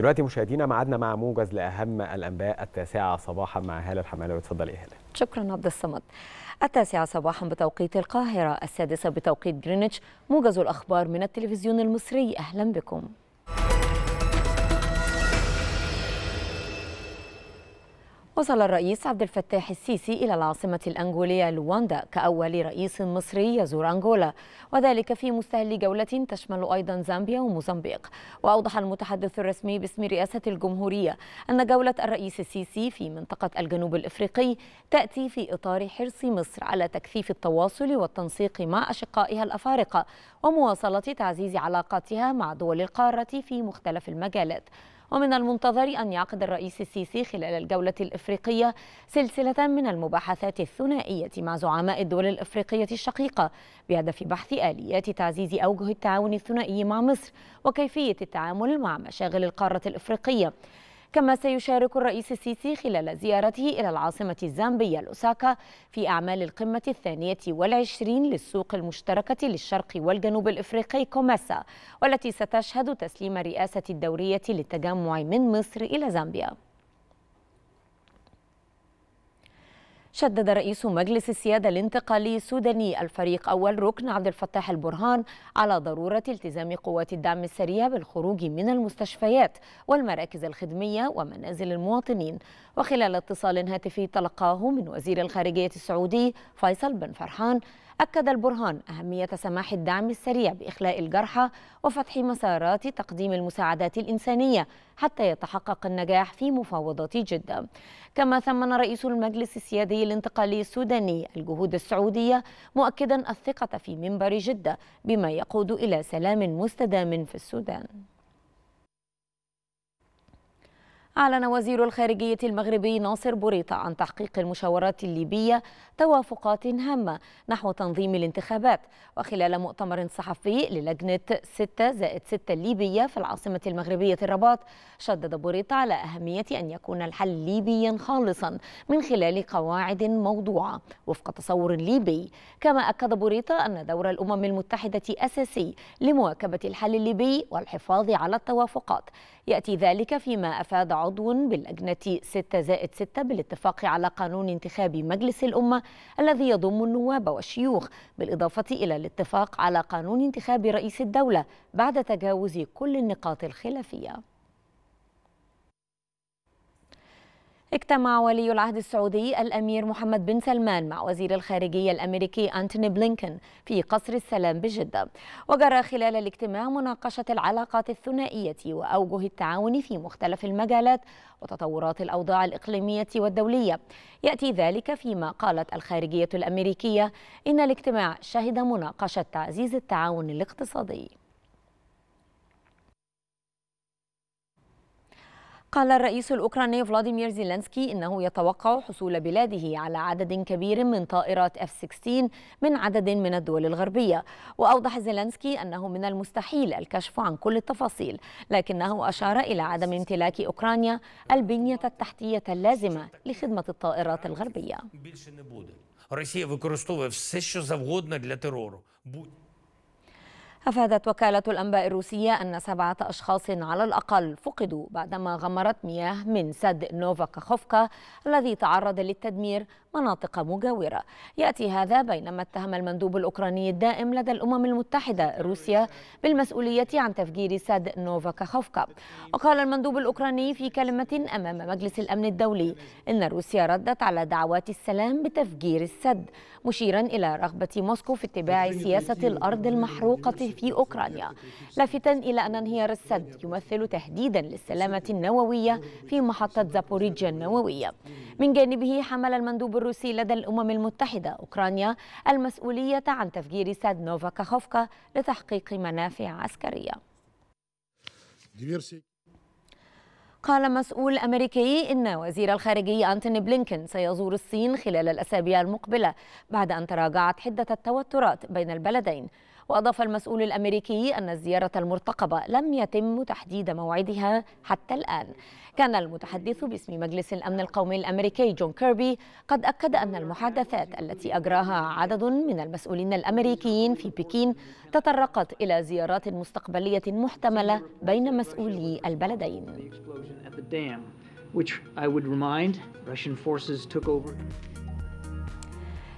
دلوقتي مشاهدينا معادنا مع موجز لاهم الانباء التاسعه صباحا مع هاله الحمالاوي اتفضلي هاله شكرا عبد الصمد التاسعة صباحا بتوقيت القاهرة السادسة بتوقيت جرينتش موجز الأخبار من التلفزيون المصري أهلا بكم وصل الرئيس عبد الفتاح السيسي إلى العاصمة الأنغولية لواندا كأول رئيس مصري يزور أنغولا وذلك في مستهل جولة تشمل أيضا زامبيا وموزمبيق وأوضح المتحدث الرسمي باسم رئاسة الجمهورية أن جولة الرئيس السيسي في منطقة الجنوب الإفريقي تأتي في إطار حرص مصر على تكثيف التواصل والتنسيق مع أشقائها الأفارقة ومواصلة تعزيز علاقاتها مع دول القارة في مختلف المجالات ومن المنتظر أن يعقد الرئيس السيسي خلال الجولة الإفريقية سلسلة من المباحثات الثنائية مع زعماء الدول الإفريقية الشقيقة بهدف بحث آليات تعزيز أوجه التعاون الثنائي مع مصر وكيفية التعامل مع مشاغل القارة الإفريقية كما سيشارك الرئيس السيسي خلال زيارته إلى العاصمة الزامبية لأوساكا في أعمال القمة الثانية والعشرين للسوق المشتركة للشرق والجنوب الإفريقي كوماسا والتي ستشهد تسليم رئاسة الدورية للتجمع من مصر إلى زامبيا شدد رئيس مجلس السيادة الانتقالي السوداني الفريق أول ركن عبد الفتاح البرهان على ضرورة التزام قوات الدعم السريع بالخروج من المستشفيات والمراكز الخدمية ومنازل المواطنين وخلال اتصال هاتفي تلقاه من وزير الخارجية السعودي فيصل بن فرحان أكد البرهان أهمية سماح الدعم السريع بإخلاء الجرحى وفتح مسارات تقديم المساعدات الإنسانية حتى يتحقق النجاح في مفاوضات جدة كما ثمن رئيس المجلس السيادي الانتقالي السوداني الجهود السعودية مؤكدا الثقة في منبر جدة بما يقود إلى سلام مستدام في السودان أعلن وزير الخارجية المغربي ناصر بوريطة عن تحقيق المشاورات الليبية توافقات هامة نحو تنظيم الانتخابات وخلال مؤتمر صحفي للجنة 6 زائد 6 الليبية في العاصمة المغربية الرباط شدد بوريطة على أهمية أن يكون الحل ليبيا خالصا من خلال قواعد موضوعة وفق تصور ليبي كما أكد بوريطة أن دور الأمم المتحدة أساسي لمواكبة الحل الليبي والحفاظ على التوافقات يأتي ذلك فيما أفاد عضو باللجنة 6 زائد 6 بالاتفاق على قانون انتخاب مجلس الأمة الذي يضم النواب والشيوخ بالإضافة إلى الاتفاق على قانون انتخاب رئيس الدولة بعد تجاوز كل النقاط الخلافية اجتمع ولي العهد السعودي الأمير محمد بن سلمان مع وزير الخارجية الأمريكي أنتوني بلينكن في قصر السلام بجدة وجرى خلال الاجتماع مناقشة العلاقات الثنائية وأوجه التعاون في مختلف المجالات وتطورات الأوضاع الإقليمية والدولية يأتي ذلك فيما قالت الخارجية الأمريكية إن الاجتماع شهد مناقشة تعزيز التعاون الاقتصادي قال الرئيس الأوكراني فلاديمير زيلينسكي إنه يتوقع حصول بلاده على عدد كبير من طائرات F-16 من عدد من الدول الغربية وأوضح زيلينسكي أنه من المستحيل الكشف عن كل التفاصيل لكنه أشار إلى عدم امتلاك أوكرانيا البنية التحتية اللازمة لخدمة الطائرات الغربية أفادت وكالة الأنباء الروسية أن سبعة أشخاص على الأقل فقدوا بعدما غمرت مياه من سد نوفا كاخوفكا الذي تعرض للتدمير مناطق مجاورة يأتي هذا بينما اتهم المندوب الأوكراني الدائم لدى الأمم المتحدة روسيا بالمسؤولية عن تفجير سد نوفا كاخوفكا وقال المندوب الأوكراني في كلمة أمام مجلس الأمن الدولي إن روسيا ردت على دعوات السلام بتفجير السد مشيرا إلى رغبة موسكو في اتباع سياسة الأرض المحروقة في أوكرانيا لافتا إلى أن انهيار السد يمثل تهديدا للسلامة النووية في محطة زابوريجيا النووية من جانبه حمل المندوب الروسي لدى الأمم المتحدة أوكرانيا المسؤولية عن تفجير سد نوفا كاخوفكا لتحقيق منافع عسكرية قال مسؤول أمريكي إن وزير الخارجية أنتوني بلينكن سيزور الصين خلال الأسابيع المقبلة بعد أن تراجعت حدة التوترات بين البلدين وأضاف المسؤول الأمريكي أن الزيارة المرتقبة لم يتم تحديد موعدها حتى الآن كان المتحدث باسم مجلس الأمن القومي الأمريكي جون كيربي قد أكد أن المحادثات التي أجراها عدد من المسؤولين الأمريكيين في بكين تطرقت إلى زيارات مستقبلية محتملة بين مسؤولي البلدين which I would remind Russian forces took over.